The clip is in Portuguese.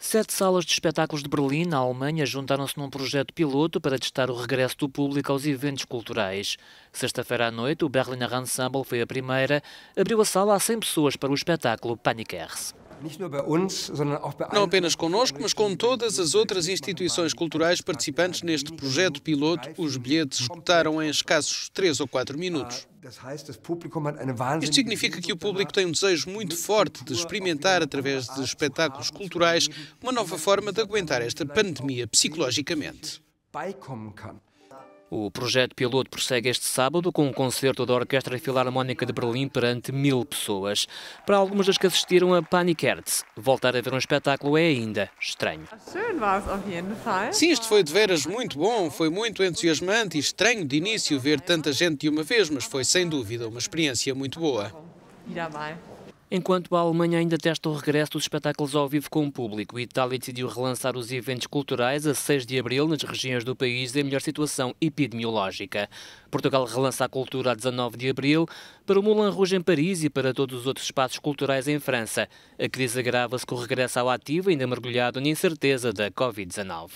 Sete salas de espetáculos de Berlim, na Alemanha, juntaram-se num projeto piloto para testar o regresso do público aos eventos culturais. Sexta-feira à noite, o Berliner Ensemble foi a primeira, abriu a sala a 100 pessoas para o espetáculo Panikers. Não apenas conosco, mas com todas as outras instituições culturais participantes neste projeto piloto, os bilhetes esgotaram em escassos 3 ou 4 minutos. Ah, Isto significa que o público tem um desejo muito forte de experimentar, através de espetáculos culturais, uma nova forma de aguentar esta pandemia psicologicamente. O projeto piloto prossegue este sábado com um concerto da Orquestra Filarmónica de Berlim perante mil pessoas. Para algumas das que assistiram a Panic Hertz, voltar a ver um espetáculo é ainda estranho. Ah, Sim, isto foi de veras muito bom, foi muito entusiasmante e estranho de início ver tanta gente de uma vez, mas foi sem dúvida uma experiência muito boa. Enquanto a Alemanha ainda testa o regresso dos espetáculos ao vivo com o público, a Itália decidiu relançar os eventos culturais a 6 de abril nas regiões do país em melhor situação epidemiológica. Portugal relança a cultura a 19 de abril para o Moulin Rouge em Paris e para todos os outros espaços culturais em França. A crise agrava-se com o regresso ao ativo, ainda mergulhado na incerteza da Covid-19.